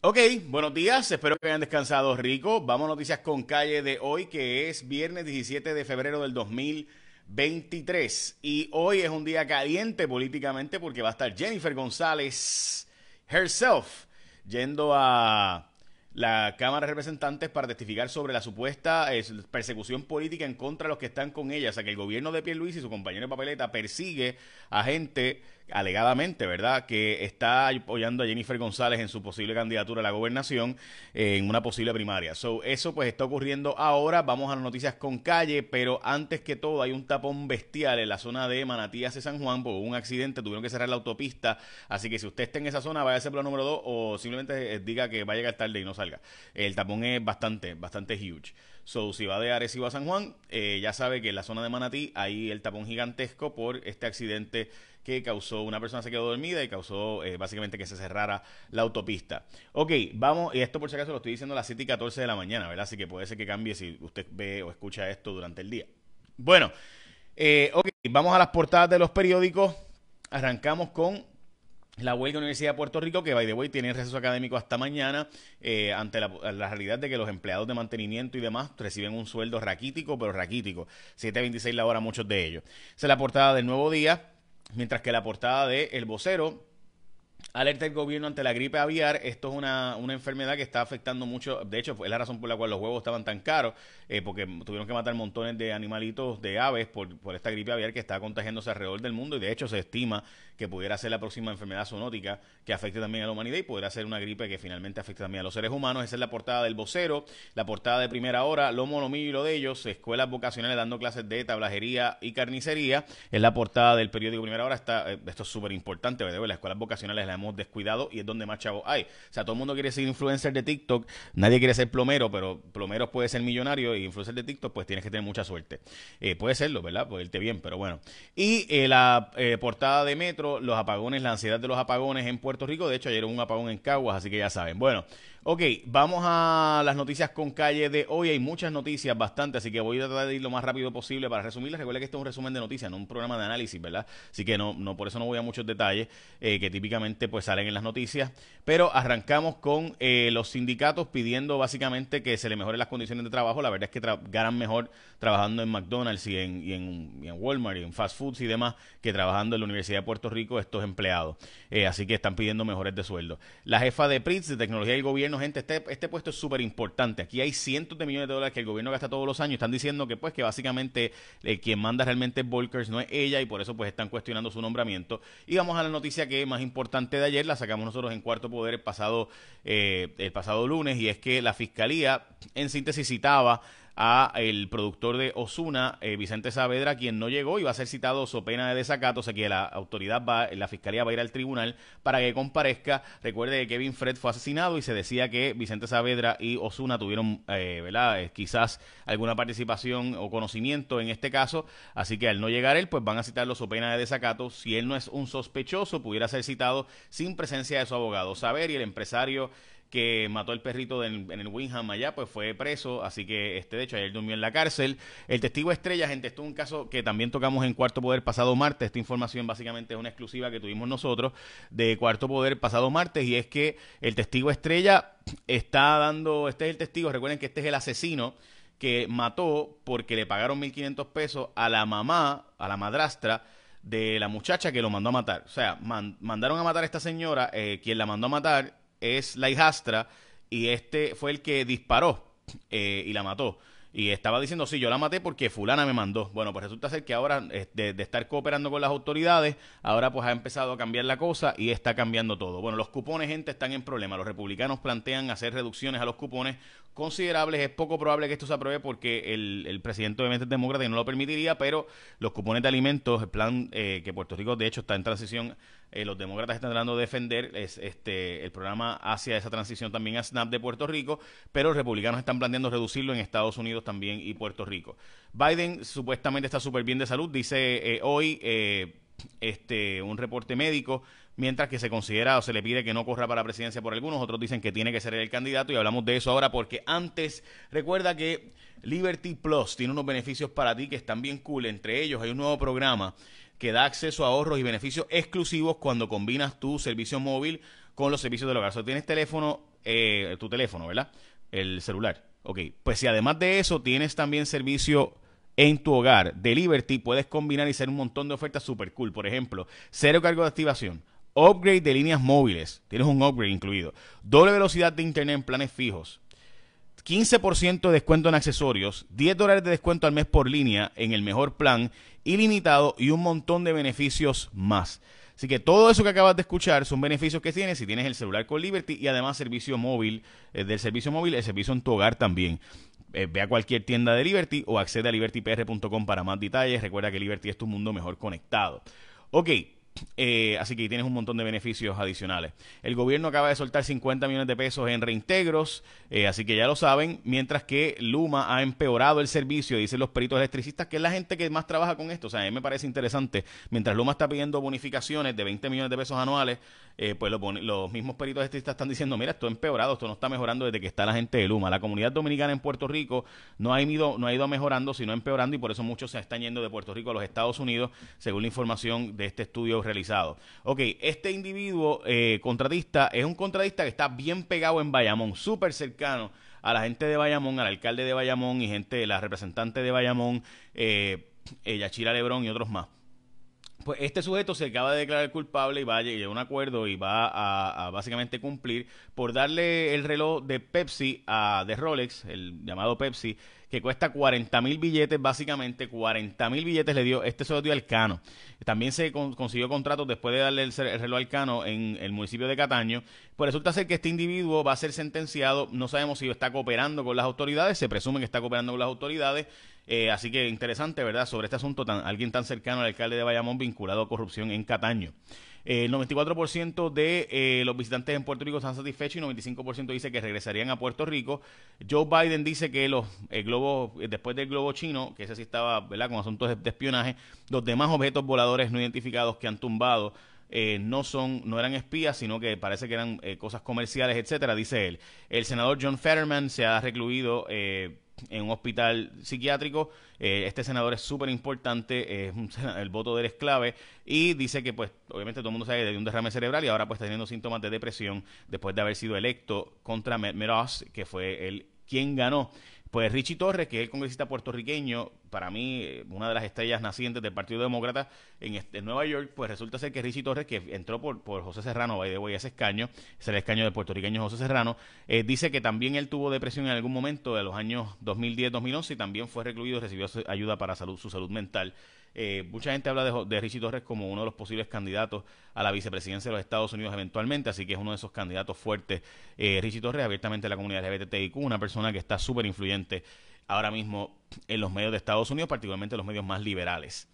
Ok, buenos días, espero que hayan descansado rico. Vamos a noticias con calle de hoy, que es viernes 17 de febrero del 2023. Y hoy es un día caliente políticamente porque va a estar Jennifer González herself yendo a la Cámara de Representantes para testificar sobre la supuesta eh, persecución política en contra de los que están con ella. O sea, que el gobierno de Luis y su compañero de papeleta persigue a gente, alegadamente, ¿verdad?, que está apoyando a Jennifer González en su posible candidatura a la gobernación eh, en una posible primaria. So, eso pues está ocurriendo ahora. Vamos a las noticias con calle, pero antes que todo hay un tapón bestial en la zona de Manatías de San Juan, por un accidente, tuvieron que cerrar la autopista. Así que si usted está en esa zona, vaya a ser número dos o simplemente eh, diga que vaya a llegar tarde y no salga. El tapón es bastante, bastante huge. So, si va de Arecibo a San Juan, eh, ya sabe que en la zona de Manatí hay el tapón gigantesco por este accidente que causó, una persona se quedó dormida y causó eh, básicamente que se cerrara la autopista. Ok, vamos, y esto por si acaso lo estoy diciendo a las 7 y 14 de la mañana, ¿verdad? Así que puede ser que cambie si usted ve o escucha esto durante el día. Bueno, eh, ok, vamos a las portadas de los periódicos. Arrancamos con la huelga Universidad de Puerto Rico, que by the way tiene receso académico hasta mañana, eh, ante la, realidad de que los empleados de mantenimiento y demás reciben un sueldo raquítico, pero raquítico, 7.26 la hora muchos de ellos. Esa es la portada del nuevo día, mientras que la portada de El Vocero Alerta el gobierno ante la gripe aviar. Esto es una, enfermedad que está afectando mucho. De hecho, es la razón por la cual los huevos estaban tan caros, eh, porque tuvieron que matar montones de animalitos, de aves, por, por, esta gripe aviar que está contagiándose alrededor del mundo. Y de hecho, se estima que pudiera ser la próxima enfermedad zoonótica que afecte también a la humanidad y pudiera ser una gripe que finalmente afecte también a los seres humanos. Esa es la portada del vocero, la portada de primera hora, lo monomí y lo de ellos, escuelas vocacionales dando clases de tablajería y carnicería. Es la portada del periódico primera hora. Está, eh, esto es súper importante, ¿verdad? Las escuelas vocacionales la descuidado y es donde más chavos hay. O sea, todo el mundo quiere ser influencer de TikTok, nadie quiere ser plomero, pero plomero puede ser millonario y influencer de TikTok, pues tienes que tener mucha suerte. Eh, puede serlo, ¿verdad? Pues irte bien, pero bueno. Y eh, la eh, portada de Metro, los apagones, la ansiedad de los apagones en Puerto Rico. De hecho, ayer hubo un apagón en Caguas, así que ya saben. Bueno, Ok, vamos a las noticias con calle de hoy. Hay muchas noticias, bastante, así que voy a tratar de ir lo más rápido posible para resumirles, Recuerda que esto es un resumen de noticias, no un programa de análisis, ¿verdad? Así que no, no por eso no voy a muchos detalles eh, que típicamente pues salen en las noticias. Pero arrancamos con eh, los sindicatos pidiendo básicamente que se le mejoren las condiciones de trabajo. La verdad es que ganan mejor trabajando en McDonald's y en, y en, Walmart y en fast foods y demás que trabajando en la Universidad de Puerto Rico estos empleados. Eh, así que están pidiendo mejores de sueldo. La jefa de PRITS, de Tecnología del Gobierno, gobierno, gente, este, este puesto es súper importante. Aquí hay cientos de millones de dólares que el gobierno gasta todos los años. Están diciendo que, pues, que básicamente eh, quien manda realmente Volkers, no es ella, y por eso, pues, están cuestionando su nombramiento. Y vamos a la noticia que es más importante de ayer, la sacamos nosotros en Cuarto Poder el pasado, eh, el pasado lunes, y es que la Fiscalía, en síntesis, citaba a el productor de Osuna, eh, Vicente Saavedra, quien no llegó y va a ser citado so pena de desacato, o sea que la autoridad va, la fiscalía va a ir al tribunal para que comparezca. Recuerde que Kevin Fred fue asesinado y se decía que Vicente Saavedra y Osuna tuvieron, eh, ¿verdad? Eh, quizás alguna participación o conocimiento en este caso, así que al no llegar él, pues van a citarlo so pena de desacato. Si él no es un sospechoso, pudiera ser citado sin presencia de su abogado. Saber y el empresario que mató al perrito en, el Winham allá, pues fue preso, así que este de hecho ayer durmió en la cárcel. El testigo estrella, gente, esto es un caso que también tocamos en Cuarto Poder pasado martes, esta información básicamente es una exclusiva que tuvimos nosotros de Cuarto Poder pasado martes y es que el testigo estrella está dando, este es el testigo, recuerden que este es el asesino que mató porque le pagaron 1.500 pesos a la mamá, a la madrastra de la muchacha que lo mandó a matar. O sea, mandaron a matar a esta señora, eh, quien la mandó a matar es la hijastra y este fue el que disparó eh, y la mató. Y estaba diciendo, sí, yo la maté porque fulana me mandó. Bueno, pues resulta ser que ahora, de, estar cooperando con las autoridades, ahora pues ha empezado a cambiar la cosa y está cambiando todo. Bueno, los cupones, gente, están en problema. Los republicanos plantean hacer reducciones a los cupones considerables. Es poco probable que esto se apruebe porque el, el presidente obviamente es demócrata y no lo permitiría, pero los cupones de alimentos, el plan eh, que Puerto Rico de hecho está en transición eh, los demócratas están tratando de defender este, el programa hacia esa transición también a SNAP de Puerto Rico, pero los republicanos están planteando reducirlo en Estados Unidos también y Puerto Rico. Biden supuestamente está súper bien de salud, dice eh, hoy eh, este, un reporte médico mientras que se considera o se le pide que no corra para la presidencia por algunos, otros dicen que tiene que ser el candidato y hablamos de eso ahora porque antes recuerda que Liberty Plus tiene unos beneficios para ti que están bien cool, entre ellos hay un nuevo programa que da acceso a ahorros y beneficios exclusivos cuando combinas tu servicio móvil con los servicios del hogar. O tienes teléfono, eh, tu teléfono, ¿verdad? El celular. Ok, pues si además de eso tienes también servicio en tu hogar de Liberty, puedes combinar y hacer un montón de ofertas súper cool. Por ejemplo, cero cargo de activación, upgrade de líneas móviles, tienes un upgrade incluido, doble velocidad de internet en planes fijos, 15% de descuento en accesorios, 10 dólares de descuento al mes por línea en el mejor plan, ilimitado y un montón de beneficios más. Así que todo eso que acabas de escuchar son beneficios que tienes si tienes el celular con Liberty y además servicio móvil, eh, del servicio móvil, el servicio en tu hogar también. Eh, ve a cualquier tienda de Liberty o accede a libertypr.com para más detalles. Recuerda que Liberty es tu mundo mejor conectado. Ok, eh, así que tienes un montón de beneficios adicionales. El gobierno acaba de soltar 50 millones de pesos en reintegros, eh, así que ya lo saben, mientras que Luma ha empeorado el servicio, dicen los peritos electricistas, que es la gente que más trabaja con esto. O sea, a mí me parece interesante, mientras Luma está pidiendo bonificaciones de 20 millones de pesos anuales, eh, pues los, mismos peritos electricistas están diciendo, mira, esto ha empeorado, esto no está mejorando desde que está la gente de Luma. La comunidad dominicana en Puerto Rico no ha ido, no ha ido mejorando, sino empeorando, y por eso muchos se están yendo de Puerto Rico a los Estados Unidos, según la información de este estudio realizado. Ok, este individuo eh, contratista es un contratista que está bien pegado en Bayamón, súper cercano a la gente de Bayamón, al alcalde de Bayamón y gente, la representante de Bayamón, eh, eh, Yachira Lebrón y otros más. Pues, este sujeto se acaba de declarar culpable y va a llegar un acuerdo y va a, básicamente cumplir por darle el reloj de Pepsi a de Rolex, el llamado Pepsi, que cuesta 40 mil billetes, básicamente 40 mil billetes le dio, este sujeto al Cano. También se consiguió contratos después de darle el, el, reloj al Cano en el municipio de Cataño. Pues resulta ser que este individuo va a ser sentenciado, no sabemos si está cooperando con las autoridades, se presume que está cooperando con las autoridades eh, así que interesante, ¿verdad?, sobre este asunto, tan, alguien tan cercano al alcalde de Bayamón vinculado a corrupción en Cataño. Eh, el 94% de eh, los visitantes en Puerto Rico están satisfechos y el 95% dice que regresarían a Puerto Rico. Joe Biden dice que los globo después del globo chino, que ese sí estaba, ¿verdad?, con asuntos de, espionaje, los demás objetos voladores no identificados que han tumbado no son no eran espías sino que parece que eran cosas comerciales etcétera dice él el senador John Fetterman se ha recluido en un hospital psiquiátrico. Eh, este senador es súper importante, es el voto de él es clave y dice que pues obviamente todo el mundo sabe que de un derrame cerebral y ahora pues está teniendo síntomas de depresión después de haber sido electo contra Meraz, que fue el quien ganó. Pues Richie Torres, que es el congresista puertorriqueño, para mí eh, una de las estrellas nacientes del Partido Demócrata en, este, Nueva York, pues resulta ser que Richie Torres, que entró por, José Serrano, by the way, ese escaño, es el escaño de puertorriqueño José Serrano, eh, dice que también él tuvo depresión en algún momento de los años 2010-2011 y también fue recluido y recibió ayuda para salud, su salud mental. Eh, mucha gente habla de, Richie Torres como uno de los posibles candidatos a la vicepresidencia de los Estados Unidos eventualmente, así que es uno de esos candidatos fuertes. Eh, Richie Torres, abiertamente de la comunidad LGBTIQ, una persona que está súper influyente ahora mismo en los medios de Estados Unidos, particularmente en los medios más liberales.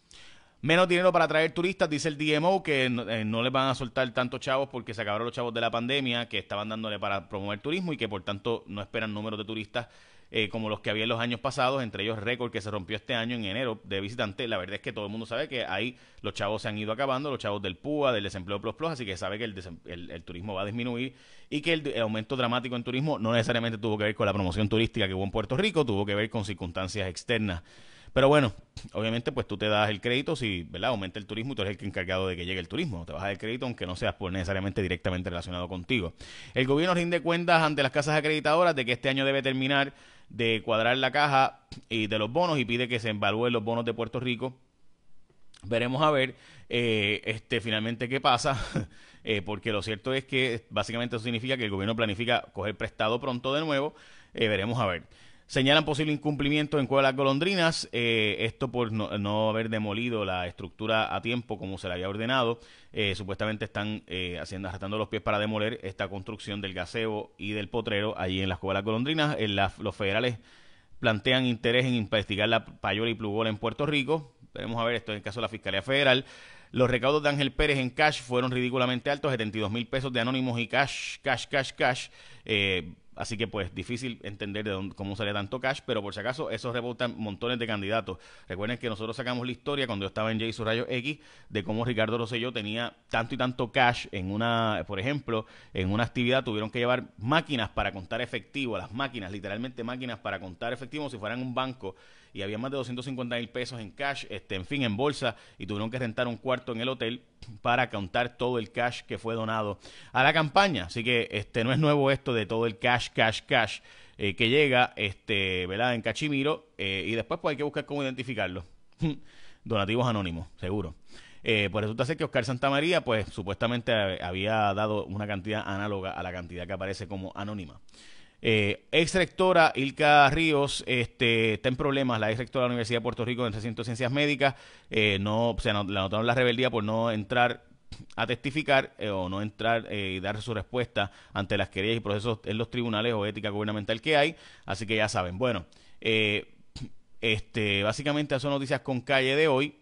Menos dinero para atraer turistas, dice el DMO, que no, eh, le les van a soltar tantos chavos porque se acabaron los chavos de la pandemia que estaban dándole para promover turismo y que por tanto no esperan números de turistas eh, como los que había en los años pasados, entre ellos récord que se rompió este año en enero de visitantes. La verdad es que todo el mundo sabe que ahí los chavos se han ido acabando, los chavos del PUA, del desempleo plus plus, así que sabe que el, turismo va a disminuir y que el, aumento dramático en turismo no necesariamente tuvo que ver con la promoción turística que hubo en Puerto Rico, tuvo que ver con circunstancias externas. Pero bueno, obviamente pues tú te das el crédito si, ¿verdad? Aumenta el turismo y tú eres el encargado de que llegue el turismo. Te vas a dar el crédito aunque no seas por pues, necesariamente directamente relacionado contigo. El gobierno rinde cuentas ante las casas acreditadoras de que este año debe terminar de cuadrar la caja y eh, de los bonos y pide que se evalúen los bonos de Puerto Rico. Veremos a ver eh, este, finalmente qué pasa, eh, porque lo cierto es que básicamente eso significa que el gobierno planifica coger prestado pronto de nuevo. veremos a ver. Señalan posible incumplimiento en Cuevas de las Golondrinas, eh, esto por no, haber demolido la estructura a tiempo como se le había ordenado. Eh, supuestamente están eh, haciendo, arrastrando los pies para demoler esta construcción del gaseo y del potrero allí en las Cuevas de las Golondrinas. los federales plantean interés en investigar la payola y plugola en Puerto Rico. Veremos a ver esto en el caso de la Fiscalía Federal. Los recaudos de Ángel Pérez en cash fueron ridículamente altos, 72 mil pesos de anónimos y cash, cash, cash, cash. Eh, Así que pues difícil entender de dónde, cómo sale tanto cash, pero por si acaso eso rebotan montones de candidatos. Recuerden que nosotros sacamos la historia cuando estaba en jay Rayo X de cómo Ricardo Rosselló tenía tanto y tanto cash en una, por ejemplo, en una actividad tuvieron que llevar máquinas para contar efectivo, las máquinas, literalmente máquinas para contar efectivo si fueran un banco y había más de 250 mil pesos en cash, este, en fin, en bolsa y tuvieron que rentar un cuarto en el hotel para contar todo el cash que fue donado a la campaña. Así que este no es nuevo esto de todo el cash, cash, cash eh, que llega este, ¿verdad? en Cachimiro eh, y después pues hay que buscar cómo identificarlo. Donativos anónimos, seguro. pues resulta ser que Oscar Santamaría, pues supuestamente eh, había dado una cantidad análoga a la cantidad que aparece como anónima. Eh, ex rectora Ilka Ríos este, está en problemas, la ex rectora de la Universidad de Puerto Rico en el ciencias médicas, eh, no, se anotaron la rebeldía por no entrar a testificar eh, o no entrar y dar su respuesta ante las querellas y procesos en los tribunales o ética gubernamental que hay. Así que ya saben. Bueno, este, básicamente son noticias con calle de hoy.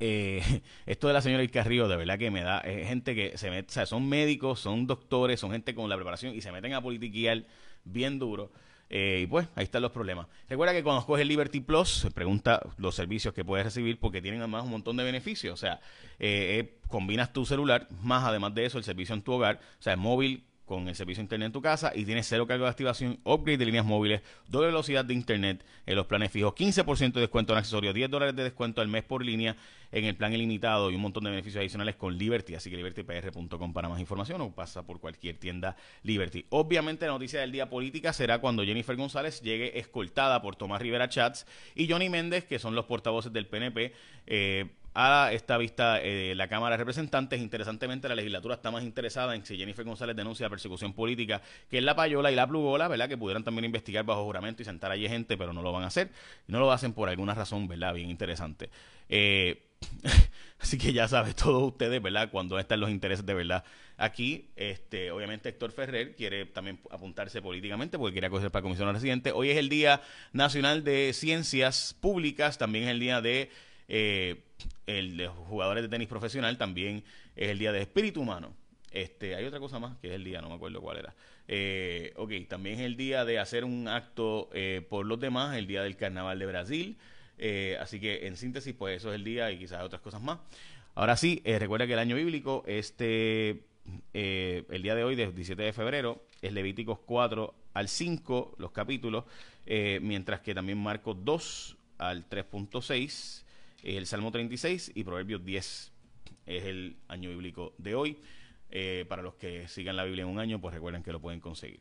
Eh, esto de la señora Río, de verdad que me da, es gente que se mete, o sea, son médicos, son doctores, son gente con la preparación y se meten a politiquear bien duro. Eh, y pues ahí están los problemas. Recuerda que cuando escoges Liberty Plus, pregunta los servicios que puedes recibir porque tienen además un montón de beneficios. O sea, eh, combinas tu celular, más además de eso el servicio en tu hogar, o sea, el móvil con el servicio internet en tu casa y tiene cero cargo de activación, upgrade de líneas móviles, doble velocidad de internet en los planes fijos, 15% de descuento en accesorios, 10 dólares de descuento al mes por línea en el plan ilimitado y un montón de beneficios adicionales con Liberty. Así que libertypr.com para más información o pasa por cualquier tienda Liberty. Obviamente la noticia del día política será cuando Jennifer González llegue escoltada por Tomás Rivera Chats y Johnny Méndez, que son los portavoces del PNP. Eh, a esta vista eh, la Cámara de Representantes. Interesantemente, la legislatura está más interesada en que Jennifer González denuncie la persecución política que es la payola y la plugola, ¿verdad? Que pudieran también investigar bajo juramento y sentar allí gente, pero no lo van a hacer. no lo hacen por alguna razón, ¿verdad? Bien interesante. Eh, así que ya sabes todos ustedes, ¿verdad? Cuando están los intereses de verdad. Aquí, este, obviamente Héctor Ferrer quiere también apuntarse políticamente porque quería acoger para comisión residente. Hoy es el Día Nacional de Ciencias Públicas, también es el día de eh, el de jugadores de tenis profesional también es el día de espíritu humano. Este, hay otra cosa más que es el día, no me acuerdo cuál era. Eh, ok, también es el día de hacer un acto eh, por los demás, el día del carnaval de Brasil. Eh, así que en síntesis, pues eso es el día y quizás otras cosas más. Ahora sí, recuerda que el año bíblico, este, el día de hoy, de 17 de febrero, es Levíticos 4 al 5, los capítulos, mientras que también Marcos 2 al 3.6 es el Salmo 36 y Proverbios 10 es el año bíblico de hoy. Eh, para los que sigan la Biblia en un año, pues recuerden que lo pueden conseguir.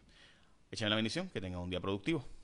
Echen la bendición, que tengan un día productivo.